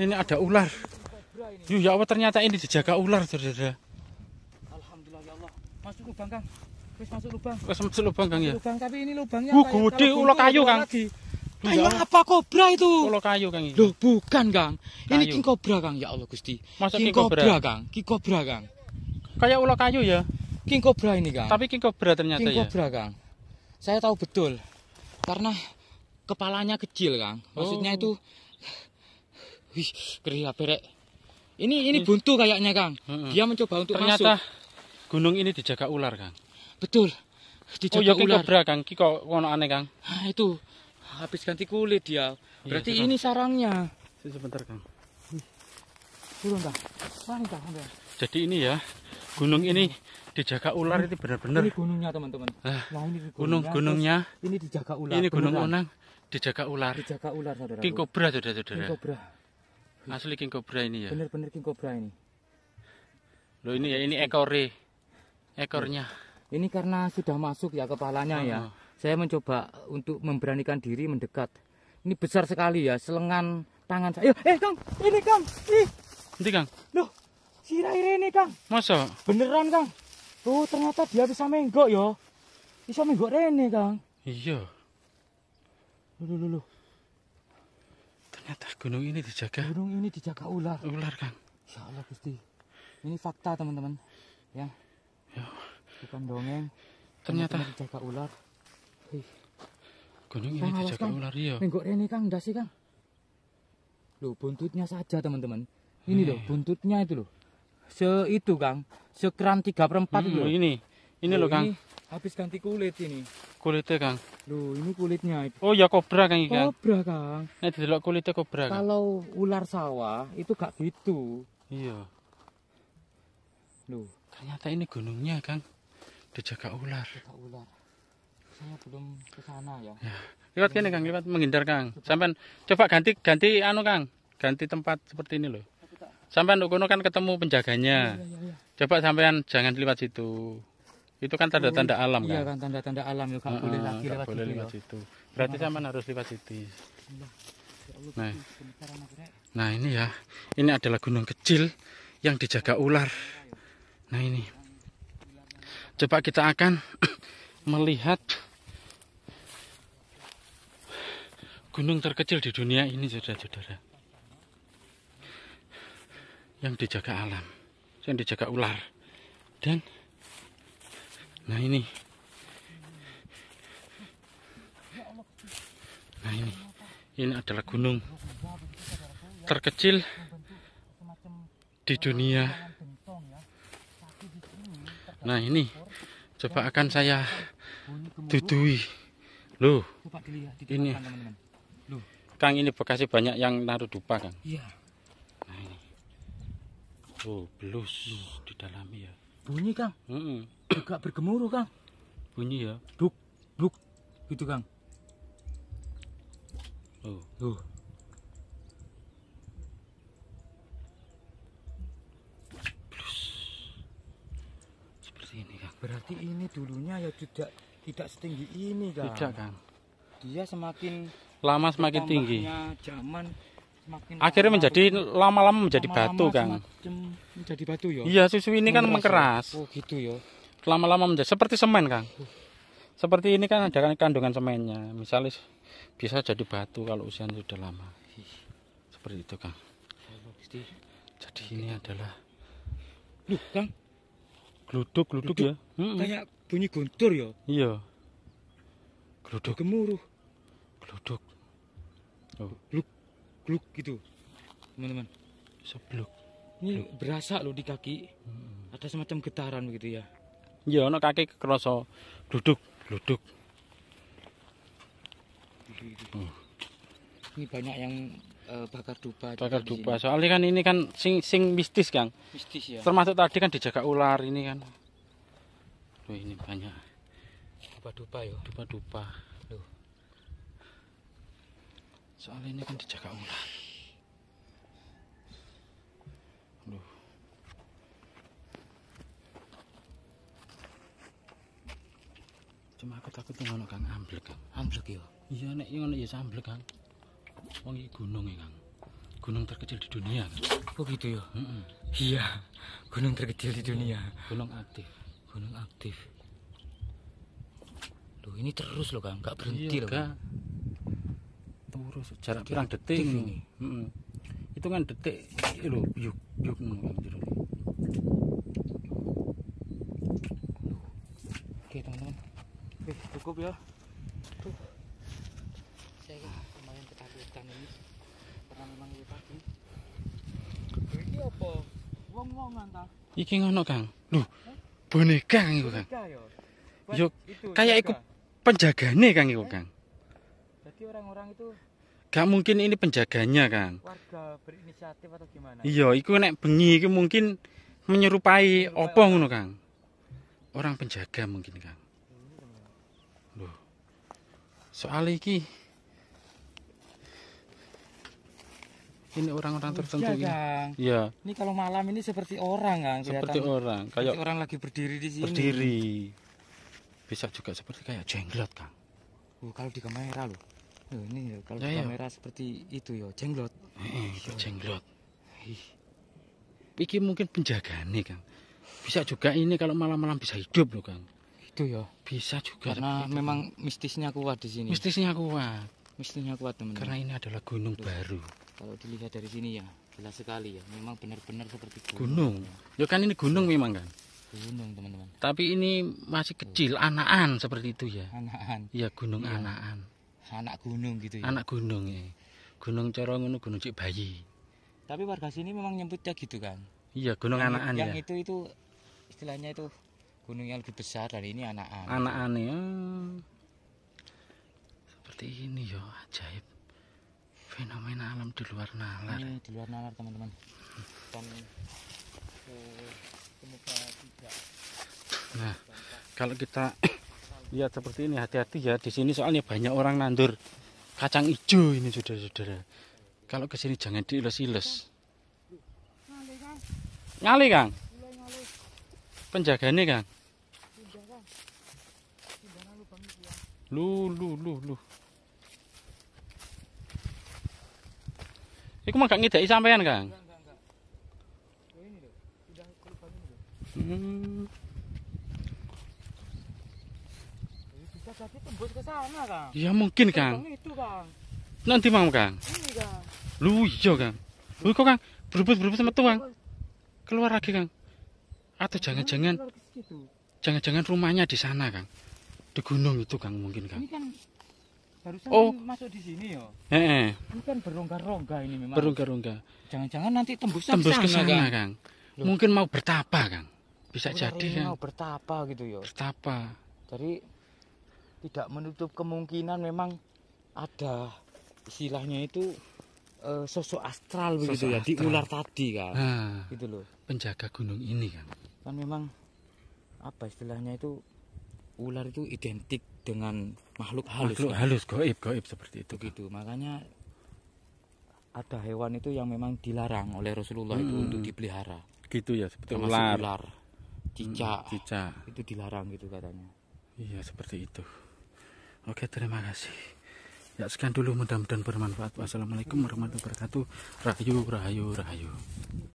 Ini ada ular. Yuh, ya Allah ternyata ini dijaga ular, saudara. Alhamdulillah ya Allah. Masuk lubang, Kang. terus masuk lubang. Wis masuk lubang, Kang ya. Lubang tapi ini lubangnya Wuh, gede ular kayu, Kang. Ya kayu apa kobra itu? Ular kayu, Kang. Loh, bukan, Kang. Ini king kobra, Kang. Ya Allah Gusti. Masuk king, kobra, Kang. King kobra, Kang. Kayak ular kayu ya? King kobra ini, Kang. Tapi king kobra ternyata king ya. King kobra, Kang. Saya tahu betul. Karena kepalanya kecil, Kang. Maksudnya oh. itu Wih, ngeri lah berek. Ini ini buntu kayaknya, Kang. Dia mencoba untuk Ternyata, masuk. Ternyata gunung ini dijaga ular, Kang. Betul. Dijaga oh, ya ular. kobra, Kang. Kiko kono aneh, Kang. Ah, itu. Habis ganti kulit dia. Iya, Berarti ini sarangnya. Sebentar, Kang. Turun, Kang. Turun, Kang. Jadi ini ya, gunung ini dijaga ular ini benar-benar. Ini gunungnya, teman-teman. nah, ini Gunung gunungnya. Ini dijaga ular. Ini gunung Onang dijaga ular. Dijaga ular, Saudara. King kobra, Saudara-saudara. King Iya. Asli king cobra ini ya. Bener-bener king cobra ini. Loh ini ya ini e. ekornya. Ekornya. Ini karena sudah masuk ya kepalanya oh. ya. Saya mencoba untuk memberanikan diri mendekat. Ini besar sekali ya, selengan tangan saya. Eh, Kang, ini Kang. Ih. Nanti Kang. Loh, sirahire ini Kang. Masa? Beneran Kang. Oh, ternyata dia bisa menggok ya. Bisa menggok rene Kang. Iya. Loh, loh, loh. Ternyata gunung ini dijaga. Gunung ini dijaga ular. Ular, kan. Ya Allah, Gusti. Ini fakta, teman-teman. Ya. ya. Bukan dongeng. Ternyata, Ternyata dijaga ular. Hei. Gunung ini dijaga kan? ular, iya. Minggu ini, Kang, dasi, Kang. Loh, buntutnya saja, teman-teman. Ini loh, iya. buntutnya itu loh. Se itu, Kang. Sekeran tiga perempat hmm, loh. Ini. Ini loh, loh Kang. Ini Habis ganti kulit ini. Kulitnya, Kang. Loh, ini kulitnya. Oh, ya kobra, Kang, ikan Kobra, Kang. Nek didelok kulitnya kobra, Kang. Kalau ular sawah itu gak gitu. Iya. Loh, ternyata ini gunungnya, Kang. Dijaga ular. Dijaga ular. Saya belum ke sana ya. ya. Lewat kene, Kang, lihat menghindar, Kang. sampai coba ganti ganti anu, Kang. Ganti tempat seperti ini loh. sampai nukono kan ketemu penjaganya. Ya, ya, ya. Coba sampean jangan lewat situ. Itu kan tanda-tanda iya, alam kan? Iya kan tanda-tanda alam ya, kan uh, boleh lagi lewat, boleh situ, lewat ya. Berarti sama harus lewat situ. Nah. nah ini ya, ini adalah gunung kecil yang dijaga ular. Nah ini, coba kita akan melihat gunung terkecil di dunia ini saudara-saudara. Yang dijaga alam, yang dijaga ular. Dan Nah ini. Nah ini. Ini adalah gunung terkecil di dunia. Nah ini coba akan saya dudui. Loh, ini. Kang ini bekasi banyak yang naruh dupa kan? Iya. Nah ini. Oh, belus di dalam ya. Bunyi, Kang? Mm -mm juga bergemuruh Kang. Bunyi ya. Duk, duk gitu Kang. Oh. Tuh. Plus. Seperti ini Kang. Berarti ini dulunya ya tidak tidak setinggi ini Kang. Tidak Kang. Dia semakin lama semakin tinggi. Zaman semakin akhirnya lama menjadi lama-lama menjadi lama -lama batu kang menjadi batu ya iya susu ini kan ya. mengeras oh gitu ya lama-lama menjadi seperti semen kang seperti ini kan ada kandungan semennya misalnya bisa jadi batu kalau usianya sudah lama seperti itu kang jadi ini adalah Loh, kang gluduk gluduk ya kayak bunyi guntur ya iya gluduk gemuruh gluduk oh. gluk gluk gitu teman-teman sebluk ini berasa loh di kaki ada semacam getaran begitu ya Ya ana kaki krasa duduk, duduk. Ini banyak yang eh, bakar dupa. Bakar dupa. Soalnya kan ini kan sing sing mistis, Kang. Mistis ya. Termasuk tadi kan dijaga ular ini kan. Loh, ini banyak dupa-dupa ya. Dupa-dupa. Loh. Soalnya ini kan dijaga ular. Loh. cuma aku takut ngono Kang amblek Kang amblek yo ya. iya nek ngono ya samblek Kang wong iki gunung ya Kang gunung terkecil di dunia kok oh, gitu ya iya gunung terkecil di dunia gunung aktif gunung aktif loh ini terus loh Kang nggak berhenti iya, loh Kang terus jarak pirang detik ini mm -mm. detik lo yuk yuk ngono cukup ya Tuh. saya lumayan ketakutan ini karena memang itu tadi ini apa wong wongan ta iki ngono kang lho boneka kang iku kang yo kayak iku penjagane kang iku eh? kang jadi orang-orang itu gak mungkin ini penjaganya kan warga berinisiatif atau gimana iya iku nek bengi iku mungkin menyerupai, menyerupai opo ngono Kang orang penjaga mungkin Kang soal iki ini orang-orang iya, tertentu ya, Ini kalau malam ini seperti orang, Kang. Seperti orang. Kayak orang lagi berdiri di sini. Berdiri. Bisa juga seperti kayak jenglot, Kang. Oh, kalau di kamera loh. ini ya, kalau ya, di ya. kamera seperti itu yo ya, jenglot. Heeh, oh, jenglot. Hih. Iki mungkin penjagaan nih, Kang. Bisa juga ini kalau malam-malam bisa hidup loh, Kang gitu ya bisa juga karena gitu. memang mistisnya kuat di sini mistisnya kuat mistisnya kuat teman, karena ini adalah gunung Terus, baru kalau dilihat dari sini ya jelas sekali ya memang benar-benar seperti gunung, gunung. ya kan ini gunung ya. memang kan gunung teman-teman tapi ini masih kecil oh. anakan seperti itu ya anakan ya gunung ya. anakan anak gunung gitu ya anak gunung ya gunung corong itu gunung cik bayi tapi warga sini memang nyebutnya gitu kan iya gunung yang, anakan yang ya yang itu itu istilahnya itu gunungnya lebih besar dan ini anak-anak anak-anak ya seperti ini ya ajaib fenomena alam di luar nalar ini iya, di luar nalar teman-teman dan semoga eh, tidak nah kalau kita lihat seperti ini hati-hati ya di sini soalnya banyak orang nandur kacang hijau ini saudara-saudara kalau ke sini jangan diiles-iles ngali kang ini kang Lu lu lu lu. Iku mah gak ngidai sampean, Kang. Enggak, enggak, enggak. Oh, ini loh. Sudah kelubang ini Hmm. bisa jadi tembus ke sana, Kang. Ya mungkin, Kang. Itu, Kang. Nanti mau, Kang. Ini, Kang. Lu iya, Kang. Lu kok, Kang, berebut-berebut sama Kang. Keluar lagi, Kang. Atau jangan-jangan jangan-jangan rumahnya di sana, Kang. Di gunung itu Kang mungkin Kang. Ini kan barusan oh. masuk di sini ya. eh. Ini kan berongga-rongga ini memang. Berongga-rongga. Jangan-jangan nanti tembus tembus ke sana Kang. kang. Mungkin mau bertapa Kang. Bisa jadi kan. Mau bertapa gitu ya. Bertapa. Jadi tidak menutup kemungkinan memang ada istilahnya itu uh, sosok astral sosok begitu ya di ular tadi kan nah, gitu loh penjaga gunung ini kan kan memang apa istilahnya itu ular itu identik dengan makhluk halus makhluk halus goib goib seperti itu begitu makanya ada hewan itu yang memang dilarang oleh Rasulullah hmm. itu untuk dipelihara gitu ya seperti Termasuk ular, ular hmm, cicak hmm, cicak itu dilarang gitu katanya iya seperti itu oke terima kasih ya sekian dulu mudah-mudahan bermanfaat wassalamualaikum warahmatullahi wabarakatuh rahayu rahayu rahayu